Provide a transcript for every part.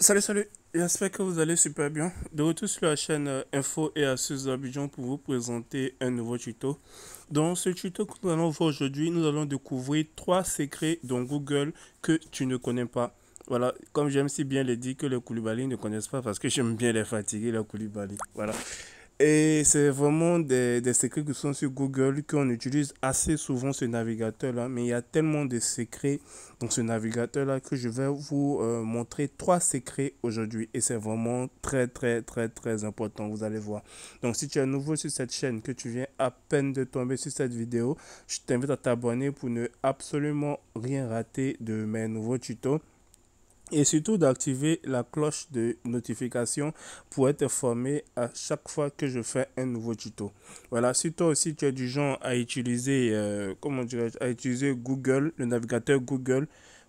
Salut, salut. J'espère que vous allez super bien. De retour sur la chaîne euh, Info et ceux d'Abidjan pour vous présenter un nouveau tuto. Dans ce tuto que nous allons voir aujourd'hui, nous allons découvrir trois secrets dans Google que tu ne connais pas. Voilà, comme j'aime si bien les dire que les Koulibaly ne connaissent pas parce que j'aime bien les fatiguer, les Koulibaly. Voilà. Et c'est vraiment des, secrets qui sont sur Google, qu'on utilise assez souvent ce navigateur-là. Mais il y a tellement de secrets dans ce navigateur-là que je vais vous euh, montrer trois secrets aujourd'hui. Et c'est vraiment très, très, très, très important, vous allez voir. Donc si tu es nouveau sur cette chaîne, que tu viens à peine de tomber sur cette vidéo, je t'invite à t'abonner pour ne absolument rien rater de mes nouveaux tutos et surtout d'activer la cloche de notification pour être informé à chaque fois que je fais un nouveau tuto. Voilà, si toi aussi tu es du genre à utiliser, euh, comment à utiliser Google, le navigateur Google,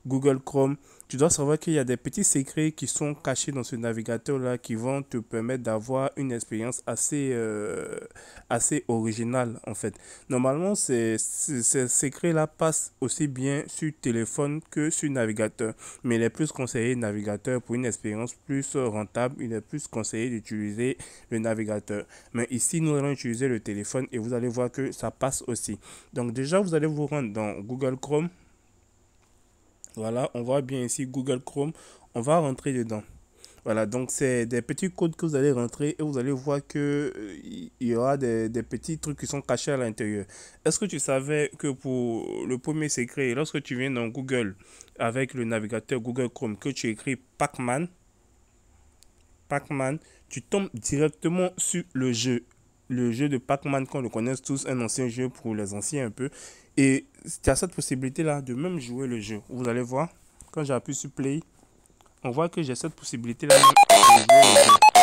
Google Chrome, tu dois savoir qu'il y a des petits secrets qui sont cachés dans ce navigateur-là qui vont te permettre d'avoir une expérience assez, euh, assez originale en fait. Normalement, ces, ces secrets-là passent aussi bien sur téléphone que sur navigateur. Mais il est plus conseillé navigateur pour une expérience plus rentable. Il est plus conseillé d'utiliser le navigateur. Mais ici, nous allons utiliser le téléphone et vous allez voir que ça passe aussi. Donc déjà, vous allez vous rendre dans Google Chrome. Voilà, on voit bien ici Google Chrome. On va rentrer dedans. Voilà, donc c'est des petits codes que vous allez rentrer et vous allez voir que euh, il y aura des, des, petits trucs qui sont cachés à l'intérieur. Est-ce que tu savais que pour le premier secret, lorsque tu viens dans Google avec le navigateur Google Chrome, que tu écris pacman man tu tombes directement sur le jeu. Le jeu de pacman man qu'on le connaisse tous, un ancien jeu pour les anciens un peu, et tu as cette possibilité-là de même jouer le jeu. Vous allez voir, quand j'appuie sur play, on voit que j'ai cette possibilité-là de jouer le jeu.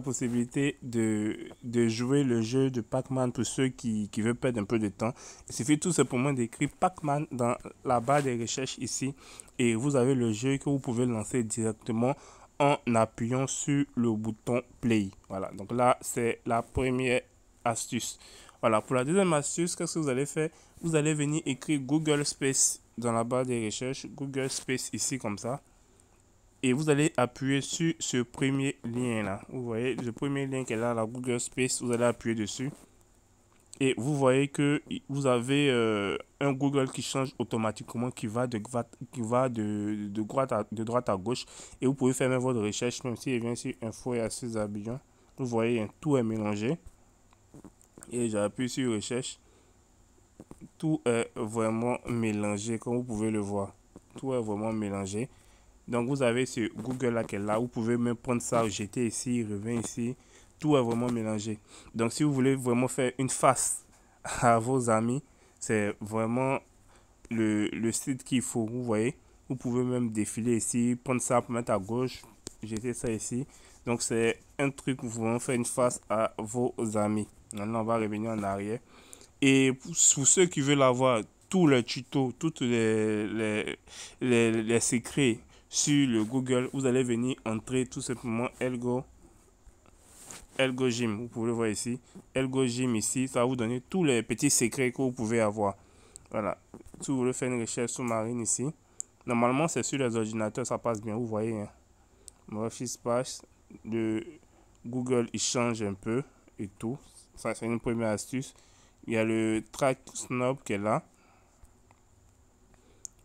possibilité de, de jouer le jeu de Pac-Man pour ceux qui, qui, veulent perdre un peu de temps. Il suffit tout simplement d'écrire Pac-Man dans la barre des recherches ici et vous avez le jeu que vous pouvez lancer directement en appuyant sur le bouton play. Voilà, donc là c'est la première astuce. Voilà, pour la deuxième astuce, qu'est-ce que vous allez faire Vous allez venir écrire Google Space dans la barre des recherches, Google Space ici comme ça et vous allez appuyer sur ce premier lien là. Vous voyez le premier lien qui est là, la Google Space, vous allez appuyer dessus. Et vous voyez que vous avez euh, un Google qui change automatiquement, qui va de, qui va de, droite à, de droite à gauche. Et vous pouvez faire votre recherche, même si il vient sur Info et assez Abidjan. Vous voyez, hein, tout est mélangé. Et j'appuie sur Recherche. Tout est vraiment mélangé, comme vous pouvez le voir. Tout est vraiment mélangé. Donc vous avez ce Google là qui est là. Vous pouvez même prendre ça, jeter ici, revenir ici. Tout est vraiment mélangé. Donc si vous voulez vraiment faire une face à vos amis, c'est vraiment le, site qu'il faut. Vous voyez, vous pouvez même défiler ici, prendre ça mettre à gauche, jeter ça ici. Donc c'est un truc où vous vraiment faire une face à vos amis. Maintenant on va revenir en arrière. Et pour, ceux qui veulent avoir tous les tutos, tous les, les, les secrets sur le Google, vous allez venir entrer tout simplement Elgo. Elgo Gym, vous pouvez voir ici. Elgo Gym ici, ça va vous donner tous les petits secrets que vous pouvez avoir. Voilà. Si vous voulez faire une recherche sous-marine ici, normalement c'est sur les ordinateurs, ça passe bien, vous voyez. Hein. Mon fils passe le Google, il change un peu et tout. Ça, c'est une première astuce. Il y a le track snob qui est là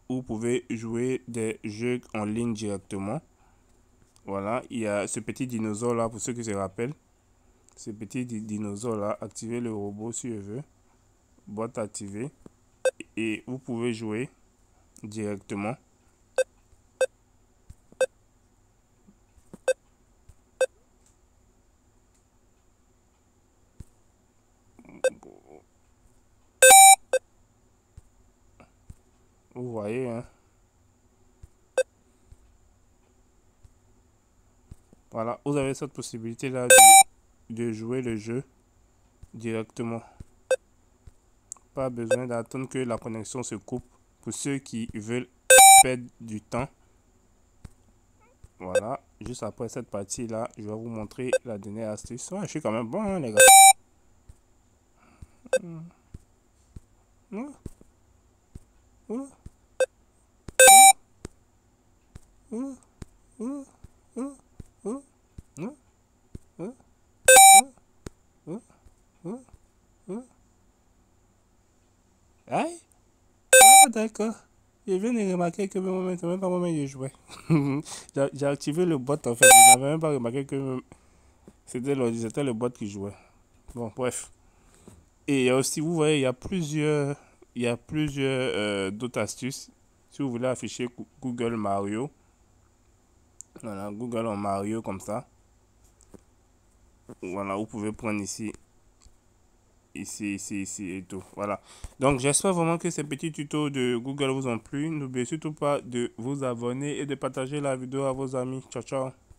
vous pouvez jouer des jeux en ligne directement. Voilà, il y a ce petit dinosaure là, pour ceux qui se rappellent. Ce petit dinosaure là, activez le robot si je veux. Boîte activée. Et vous pouvez jouer directement. Vous voyez, hein. Voilà, vous avez cette possibilité là de, jouer le jeu directement. Pas besoin d'attendre que la connexion se coupe pour ceux qui veulent perdre du temps. Voilà, juste après cette partie là, je vais vous montrer la dernière astuce. je suis quand même bon, hein, les gars. Aïe hein? Ah d'accord. Je viens de remarquer que même pas moi je jouais. J'ai activé le bot en fait. Je n'avais même pas remarqué que c'était le, le bot qui jouait. Bon, bref. Et aussi, vous voyez, il y a plusieurs, il y a plusieurs euh, d'autres astuces. Si vous voulez afficher Google Mario, Google en Mario comme ça. Voilà, vous pouvez prendre ici. Ici, ici, ici et tout. Voilà. Donc, j'espère vraiment que ces petits tutos de Google vous ont plu. N'oubliez surtout pas de vous abonner et de partager la vidéo à vos amis. Ciao, ciao.